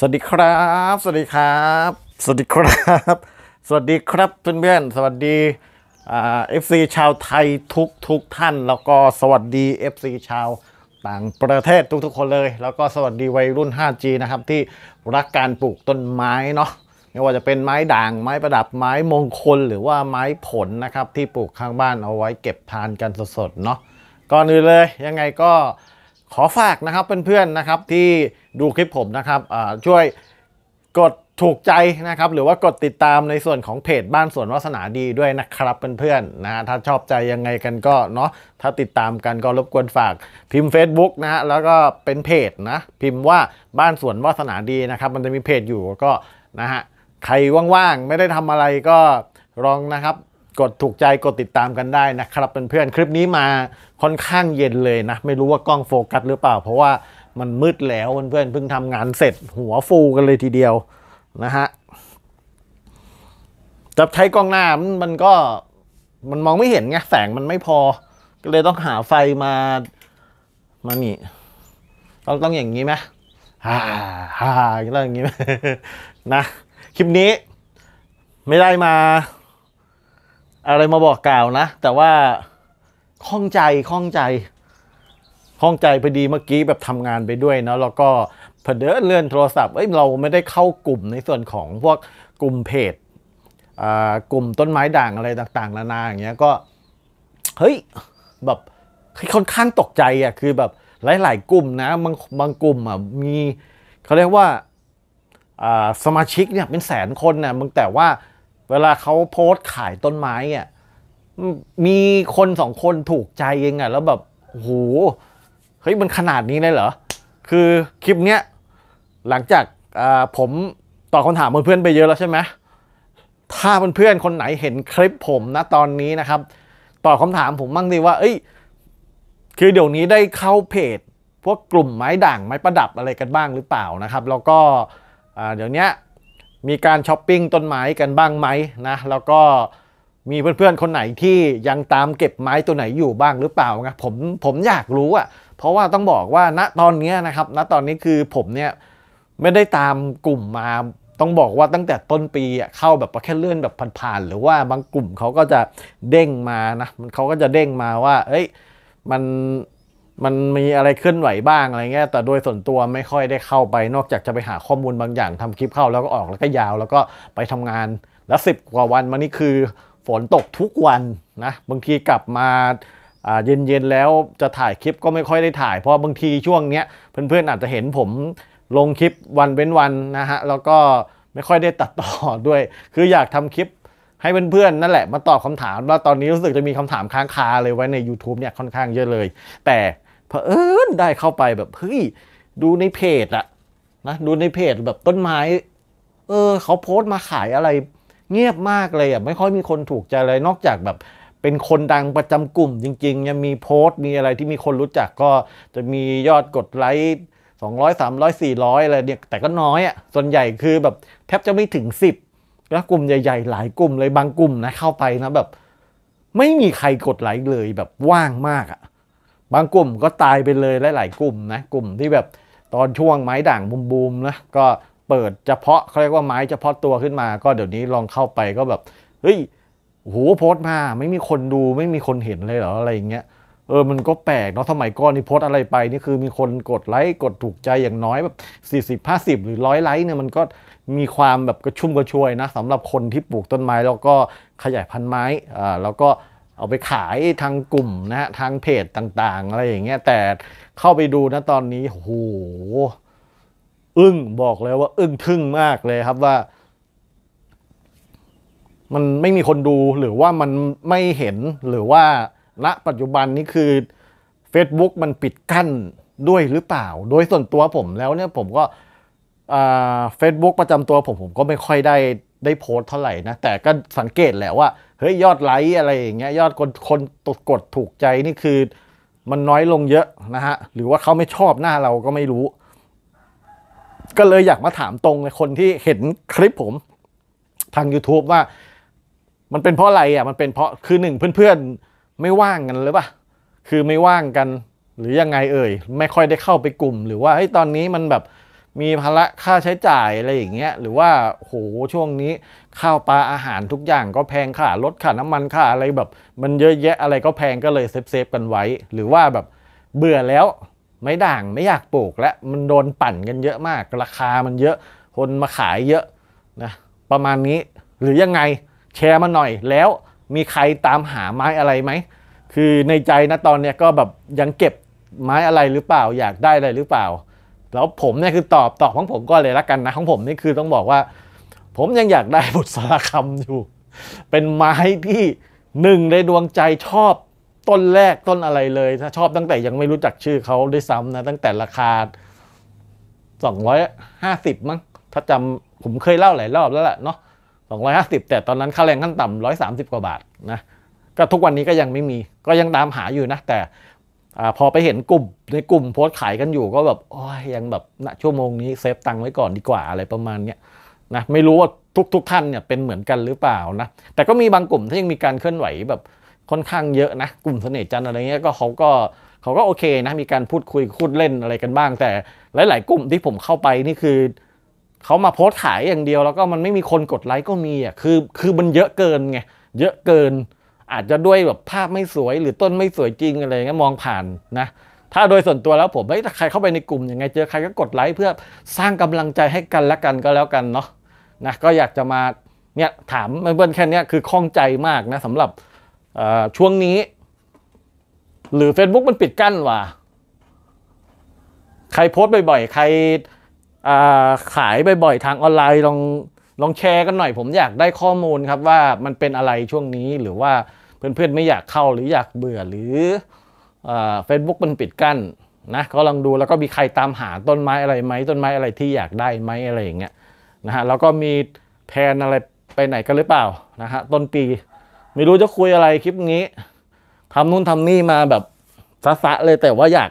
สวัสดีครับ สวัสดีครับ สวัสดีครับ สวัสดีครับเพื่อนๆสวัสดีเอฟซีชาวไทยทุกทุกท่านแล้วก็สวัสดีเอฟซีชาวต่างประเทศทุกๆคนเลย แล้วก็สวัสดีวัยรุ่น 5G นะครับ ที่รักการปลูกต้นไม้เนาะไม่ว่าจะเป็นไม้ด่างไม้ประดับไม้มงคลหรือว่าไม้ผลนะครับที่ปลูกข้างบ้านเอาไว้เก็บทานกันสดๆเนาะก่อนอื่นเลยยังไงก็ขอฝากนะครับเพื่อนๆนะครับที่ดูคลิปผมนะครับช่วยกดถูกใจนะครับ หรือว่ากดติดตามในส่วนของเพจ บ้านสวนวาสนาดีด้วยนะครับเพื่อนๆนะถ้าชอบใจยังไงกันก็เนาะถ้าติดตามกันก็รบกวนฝาก พิมพ์ Facebook นะฮะแล้วก็เป็นเพจนะพิมพ์ว่าบ้านสวนวาสนาดีนะครับ มันจะมีเพจอยู่ก็นะฮะใครว่างๆไม่ได้ทำอะไรก็ลองนะครับกดถูกใจกดติดตามกันได้นะครับเป็นเพื่อนคลิปนี้มาค่อนข้างเย็นเลยนะ ไม่รู้ว่ากล้องโฟกัสหรือเปล่า เพราะว่ามันมืดแล้วเพื่อนเพิ่งทำงานเสร็จ หัวฟูกันเลยทีเดียวนะฮะจะใช้กล้องหน้ามันก็มันมองไม่เห็นไงแสงมันไม่พอ ก็เลยต้องหาไฟมามานี่ ต้องต้องอย่างนี้ไหมฮ่าฮ่าอย่างนี้ไหมนะคลิปนี้ ไม่ได้มาอะไรมาบอกกล่าวนะ แต่ว่าข้องใจข้องใจข้องใจพอดีเมื่อกี้แบบทำงานไปด้วยเนาะแล้วก็เผนเลื่อนโทรศัพท์เอ้ยเราไม่ได้เข้ากลุ่มในส่วนของพวกกลุ่มเพจกลุ่มต้นไม้ด่างอะไรต่างๆ นานาอย่างเงี้ยก็ เฮ้ยแบบค่อนข้างตกใจอ่ะคือแบบ หลายๆกลุ่มนะบางบางกลุ่มอ่ะ มีเขาเรียกว่าสมาชิกเนี่ยเป็นแสนคนนะมึงแต่ว่าเวลาเขาโพสขายต้นไม้อ่ะมีคนสองคนถูกใจเองอ่ะ แล้วแบบโหเฮ้ยมันขนาดนี้เลยเหรอ คือคลิปเนี้ยหลังจากผมตอบคำถามเพื่อนไปเยอะแล้วใช่ไหมถ้าเพื่อนๆคนไหนเห็นคลิปผมนะตอนนี้นะครับตอบคำถามผมบ้างดีว่า เอ้ย คือเดี๋ยวนี้ได้เข้าเพจ พวกกลุ่มไม้ด่างไม้ประดับอะไรกันบ้างหรือเปล่านะครับ แล้วก็เดี๋ยวนี้มีการช้อปปิ้งต้นไม้กันบ้างไหมนะ แล้วก็มีเพื่อนๆ คนไหนที่ยังตามเก็บไม้ตัวไหนอยู่บ้างหรือเปล่านะผมผมอยากรู้อะเพราะว่าต้องบอกว่าณตอนนี้นะครับ ณตอนนี้คือผมเนี่ยไม่ได้ตามกลุ่มมาต้องบอกว่าตั้งแต่ต้นปีเข้าแบบแค่เลื่อนแบบผ่านๆหรือว่าบางกลุ่มเขาก็จะเด้งมานะมันเขาก็จะเด้งมาว่าเอ้ยมันมันมีอะไรเคลื่อนไหวบ้างอะไรเงี้ยแต่โดยส่วนตัวไม่ค่อยได้เข้าไป นอกจากจะไปหาข้อมูลบางอย่าง ทำคลิปเข้าแล้วก็ออกแล้วก็ยาว แล้วก็ไปทำงานแล้วสิบกว่าวัน มานี่คือฝนตกทุกวันนะบางทีกลับมาเย็นๆแล้วจะถ่ายคลิปก็ไม่ค่อยได้ถ่าย เพราะบางทีช่วงเนี้ยเพื่อนๆอาจจะเห็นผมลงคลิปวันเว้นวันนะฮะแล้วก็ไม่ค่อยได้ตัดต่อด้วย คืออยากทำคลิปให้เพื่อนๆนั่นแหละมาตอบคำถามว่าตอนนี้รู้สึกจะมีคำถามค้างคาเลยไว้ใน YouTube เนี่ยค่อนข้างเยอะเลย แต่เผอิญได้เข้าไปแบบเฮ้ยดูในเพจอะนะดูในเพจแบบต้นไม้เออ เขาโพสต์มาขายอะไรเงียบมากเลยอะไม่ค่อยมีคนถูกใจอะไร นอกจากแบบ เป็นคนดังประจำกลุ่มจริง ๆ ยังมีโพสต์มีอะไรที่มีคนรู้จักก็จะมียอดกดไลค์สองร้อยสามร้อยสี่ร้อยอะไรเนี่ยแต่ก็น้อยอะ่ะส่วนใหญ่คือแบบแทบจะไม่ถึงสิบแล้วกลุ่มใหญ่ๆ หลายกลุ่มเลยบางกลุ่มนะเข้าไปนะแบบ ไม่มีใครกดไลค์เลยแบบว่างมากอ่ะบางกลุ่มก็ตายไปเลยหลายๆกลุ่มนะ กลุ่มที่แบบตอนช่วงไม้ด่างบูมๆนะก็เปิดเฉพาะเขาเรียกว่าไม้เฉพาะตัวขึ้นมา ก็เดี๋ยวนี้ลองเข้าไปก็แบบ เฮ้ยโหโพสมา ไม่มีคนดูไม่มีคนเห็นเลยเหรออะไรอย่างเงี้ยเออมันก็แปลกเนาะสมัยก่อนนี่โพสอะไรไป นี่คือมีคนกดไลค์ กดถูกใจอย่างน้อยแบบ40 50 หรือร้อยไลค์เนี่ยมันก็มีความแบบกระชุ่มกระชวยนะสำหรับคนที่ปลูกต้นไม้แล้วก็ขยายพันธุ์ไม้อ่าแล้วก็เอาไปขายทางกลุ่มนะฮะทางเพจต่าง ๆ อะไรอย่างเงี้ยแต่เข้าไปดูนะตอนนี้โหอึ้งบอกเลยว่า อึ้งทึ่งมากเลยครับว่า มันไม่มีคนดูหรือว่ามันไม่เห็นหรือว่า ณปัจจุบันนี้คือ Facebook มันปิดกั้นด้วยหรือเปล่า โดยส่วนตัวผมแล้วเนี่ย ผมก็เฟซบุ๊กประจำตัวผมผม ก็ไม่ค่อยได้ได้โพสเท่าไหร่นะแต่ก็สังเกตแหละว่าเฮ้ยยอดไลค์อะไรอย่างเงี้ยยอดคนคนกดถูกใจนี่คือ มันน้อยลงเยอะนะฮะหรือว่าเขาไม่ชอบหน้าเราก็ไม่รู้ ก็เลยอยากมาถามตรงเลยคนที่เห็นคลิปผม ทาง YouTube ว่า มันเป็นเพราะอะไร อ่ะมันเป็นเพราะคือหนึ่งเพื่อนๆไม่ว่างกันหรือป่ะคือไม่ว่างกัน หรือยังไง เอ่ยไม่ค่อยได้เข้าไปกลุ่ม หรือว่าเฮ้ยตอนนี้มันแบบมีภาระค่าใช้จ่ายอะไรอย่างเงี้ยหรือว่าโหช่วงนี้ข้าวปลาอาหารทุกอย่างก็แพงค่ะรถค่ะน้ำมันค่ะอะไรแบบมันเยอะแยะอะไรก็แพงก็เลยเซฟเซฟกันไว้ หรือว่าแบบเบื่อแล้วไม่ด่างไม่อยากปลูกและมันโดนปั่นกันเยอะมาก ราคามันเยอะคนมาขายเยอะนะประมาณนี้หรือยังไงแชร์มาหน่อยแล้วมีใครตามหาไม้อะไรไหม คือในใจนะตอนเนี้ยก็แบบยังเก็บไม้อะไรหรือเปล่าอยากได้อะไรหรือเปล่าแล้วผมเนี่ยคือตอบตอบของผมก็เลยละกันนะของผมนี่คือต้องบอกว่า ผมยังอยากได้บุตรสารคำอยู่ เป็นไม้ที่หนึ่งในดวงใจชอบต้นแรกต้นอะไรเลย ถ้าชอบตั้งแต่ยังไม่รู้จักชื่อเขาด้วยซ้ำนะตั้งแต่ราคา 250มั้งถ้าจำผมเคยเล่าหลายรอบแล้วแหละเนาะ250 แต่ตอนนั้นค่าแรงขั้นต่ำ130กว่าบาทนะก็ทุกวันนี้ก็ยังไม่มี ก็ยังตามหาอยู่นะแต่อพอไปเห็นกลุ่มในกลุ่มโพสขายกันอยู่ก็แบบโอ้ยยังแบบณชั่วโมงนี้เซฟตังค์ไว้ก่อนดีกว่าอะไรประมาณเนี้ยนะไม่รู้ว่าทุกๆทท่านเนี่ยเป็นเหมือนกันหรือเปล่านะ แต่ก็มีบางกลุ่มที่ยังมีการเคลื่อนไหวแบบค่อนข้างเยอะนะกลุ่มเสน่ห์จันอะไรเงี้ยก็เขาก็เขาก็โอเคนะมีการพูดคุยคุดเล่นอะไรกันบ้าง แต่หลายๆ กลุ่มที่ผมเข้าไปนี่คือเขามาโพสขายอย่างเดียวแล้วก็มันไม่มีคนกดไลค์ก็มีอ่ะคือคือมันเยอะเกินไงเยอะเกินอาจจะด้วยแบบภาพไม่สวย หรือต้นไม่สวยจริงอะไรเงี้ยมองผ่านนะถ้าโดยส่วนตัวแล้วผมเม้ถ้าใครเข้าไปในกลุ่มยังไง เจอใครก็กดไลค์เพื่อสร้างกำลังใจให้กันและกันก็แล้วกันเนาะนะก็อยากจะมาเนี่ยถามเพื่อนแค่นี้คือข้องใจมากนะสำหรับช่วงนี้ หรือ Facebook มันปิดกั้นว่ะใครโพสต์บ่อยๆใครขายบ่อยๆทางออนไลน์ลองลองแชร์กันหน่อยผมอยากได้ข้อมูลครับว่ามันเป็นอะไรช่วงนี้หรือว่าเพื่อนๆไม่อยากเข้าหรืออยากเบื่อหรือเฟซบุ๊กมันปิดกั้นนะก็ลองดูแล้วก็มีใครตามหาต้นไม้อะไรไหมต้นไม้อะไรที่อยากได้ไหมอะไรอย่างเงี้ยนะฮะแล้วก็มีแพนอะไรไปไหนกันหรือเปล่านะฮะต้นปีไม่รู้จะคุยอะไรคลิปนี้ทำนู่นทำนี่มาแบบซะซะเลยแต่ว่าอยาก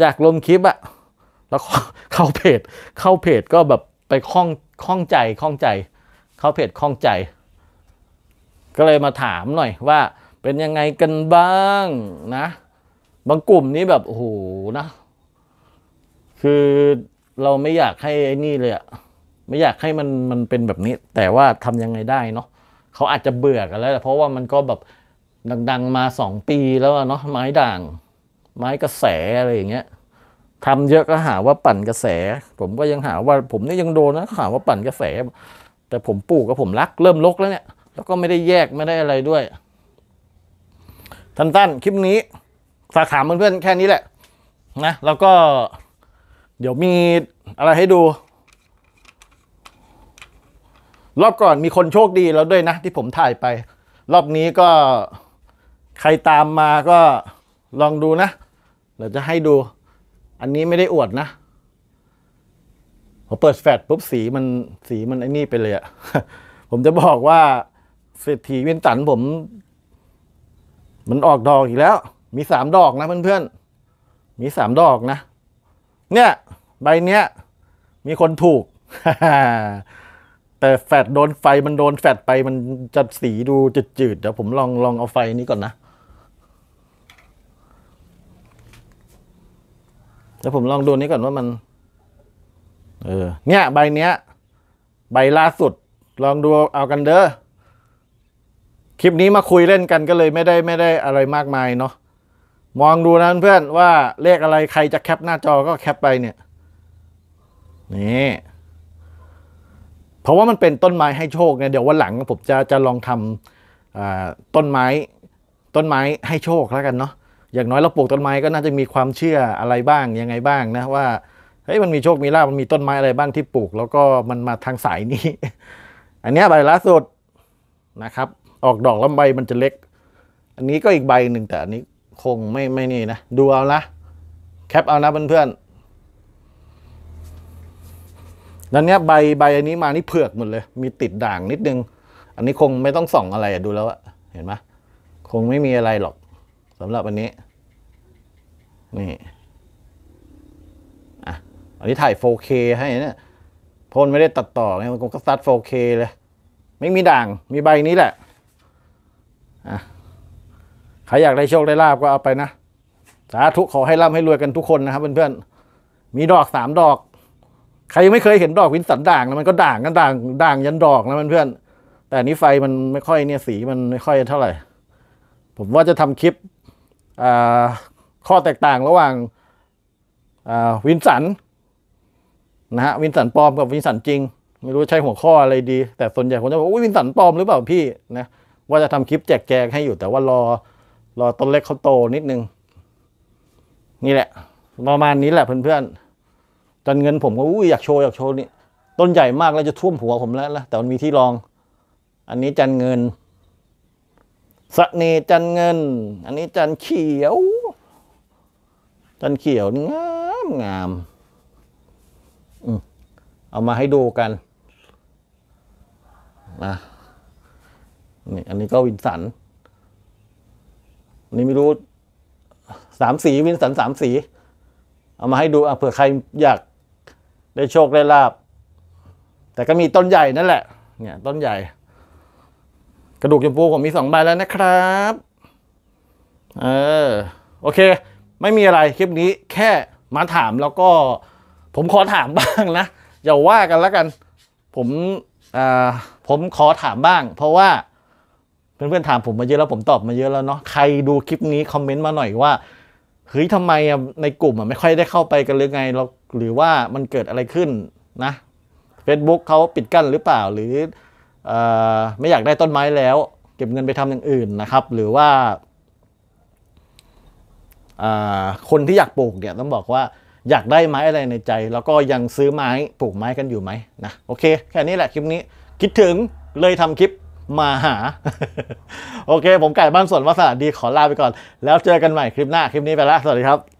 อยากลงคลิปอะแล้วเข้าเพจเข้าเพจก็แบบไปคล้องข้องใจข้องใจเขาเพจข้องใจ ก็เลยมาถามหน่อยว่าเป็นยังไงกันบ้างนะ บางกลุ่มนี้แบบโอ้โหนะ คือเราไม่อยากให้ไอ้นี่เลยอะไม่อยากให้มันมันเป็นแบบนี้ แต่ว่าทำยังไงได้เนาะเขาอาจจะเบื่อกันแล้ว เพราะว่ามันก็แบบดัง ๆมาสองปีแล้วเนาะไม้ด่างไม้กระแสอะไรอย่างเงี้ยทำเยอะก็หาว่าปั่นกระแส ผมก็ยังหาว่า ผมนี่ยังโดนนะหาว่าปั่นกระแส แต่ผมปลูกกับผมรักเริ่มลกแล้วเนี่ย แล้วก็ไม่ได้แยกไม่ได้อะไรด้วยทันตั้นคลิปนี้ฝากถามเพื่อนๆแค่นี้แหละ นะ แล้วก็เดี๋ยวมีอะไรให้ดู รอบก่อนมีคนโชคดีแล้วด้วยนะที่ผมถ่ายไป รอบนี้ก็ใครตามมาก็ลองดูนะเราจะให้ดูอันนี้ไม่ได้อวดนะพอเปิดแฟลชปุ๊บสีมันสีมันไอ้นี่ไปเลยอะผมจะบอกว่าเศรษฐีวินตันผม มันออกดอกอีกแล้ว มีสามดอกนะเพื่อนๆมีสามดอกนะ เนี่ย ใบเนี้ย มีคนถูกแต่แฟดโดนไฟมันโดนแฟดไปมันจะสีดูจืดๆเดี๋ยวผมลองลองเอาไฟนี้ก่อนนะแต่ผมลองดูนี้ก่อนว่ามัน เออ เนี่ย ใบเนี้ย ใบล่าสุด ลองดูเอากันเด้อ คลิปนี้มาคุยเล่นกันก็เลยไม่ได้ ไม่ได้อะไรมากมายเนาะ มองดูนะเพื่อนว่าเลขอะไรใครจะแคปหน้าจอก็แคปไปเนี่ย นี่ เพราะว่ามันเป็นต้นไม้ให้โชคไงเดี๋ยววันหลัง ผมจะจะลองทำต้นไม้ต้นไม้ให้โชคแล้วกันเนาะอย่างน้อยเราปลูกต้นไม้ก็น่าจะมีความเชื่ออะไรบ้างยังไงบ้างนะว่าเฮ้ยมันมีโชค มีลาบมันมีต้นไม้อะไรบ้างที่ปลูก แล้วก็มันมาทางสายนี้ อันนี้ใบล่าสุดนะครับ ออกดอกลำใบมันจะเล็ก อันนี้ก็อีกใบหนึ่งแต่อันนี้คงไม่ไม่นี่นะดูเอานะแคปเอานะเพื่อนๆ แล้วเนี้ยใบใบอันนี้มานี่เผือกหมดเลย มีติดด่างนิดนึง อันนี้คงไม่ต้องส่องอะไรอะดูแล้วอะเห็นไหมคงไม่มีอะไรหรอกสำหรับอันนี้นี่ อ่ะ อันนี้ถ่าย 4K ให้นะพลไม่ได้ตัดต่อไงมันก็ซัด 4K เลย ไม่มีด่าง มีใบนี้แหละ อ่ะ ใครอยากได้โชคได้ลาบก็เอาไปนะ สาธุขอให้ร่ำให้รวยกันทุกคนนะครับเพื่อนๆ มีดอกสามดอก ใครยังไม่เคยเห็นดอกวินสันด่างนะมันก็ด่างกันด่างด่างยันดอกนะเพื่อนๆ แต่นี้ไฟมันไม่ค่อยเนี่ยสีมันไม่ค่อยเท่าไหร่ ผมว่าจะทำคลิป อ่าข้อแตกต่างระหว่างวินสันนะฮะวินสันปลอมกับวินสันจริง ไม่รู้ใช้หัวข้ออะไรดี แต่ส่วนใหญ่คนจะบอกว่าวินสันปลอมหรือเปล่าพี่นะว่าจะทำคลิปแจกแจงให้อยู่แต่ว่ารอรอต้นเล็กเขาโตนิดนึงนี่แหละประมาณนี้แหละเพื่อนๆจนเงินผมก็อุ้ยอยากโชว์อยากโชว์นี่ต้นใหญ่มากแล้วจะท่วมหัวผมแล้วนะแต่มันมีที่รอง อันนี้จันเงินสะเนจันเงิน อันนี้จันเขียวต้นเขียว งามงาม เอามาให้ดูกันนะนี่อันนี้ก็วินสันนี่ไม่รู้ สามสี วินสันสามสี เอามาให้ดูเผื่อใครอยาก ได้โชคได้ลาบแต่ก็มีต้นใหญ่นั่นแหละ เนี่ย ต้นใหญ่ กระดูกจมพูผมมีสองใบแล้วนะครับ เออโอเคไม่มีอะไรคลิปนี้แค่มาถามแล้วก็ผมขอถามบ้างนะอย่าว่ากันแล้วกันผมผมขอถามบ้าง เพราะว่าเพื่อนๆถามผมมาเยอะแล้วผมตอบมาเยอะแล้วเนาะใครดูคลิปนี้คอมเมนต์มาหน่อยว่าเฮ้ยทำไมในกลุ่มไม่ค่อยได้เข้าไปกันหรือไงเราหรือว่ามันเกิดอะไรขึ้นนะ Facebook เขาปิดกั้นหรือเปล่าหรืออไม่อยากได้ต้นไม้แล้ว เก็บเงินไปทำอย่างอื่นนะครับ หรือว่าคนที่อยากปลูกเนี่ยต้องบอกว่า อยากได้ไม้อะไรในใจ แล้วก็ยังซื้อไม้ปลูกไม้กันอยู่ไหมนะโอเค แค่นี้แหละคลิปนี้ คิดถึงเลยทำคลิปมาหา โอเค ผมไก่บ้านสวนวัสดีขอลาไปก่อน แล้วเจอกันใหม่คลิปหน้าคลิปนี้ไปละสวัสดีครับ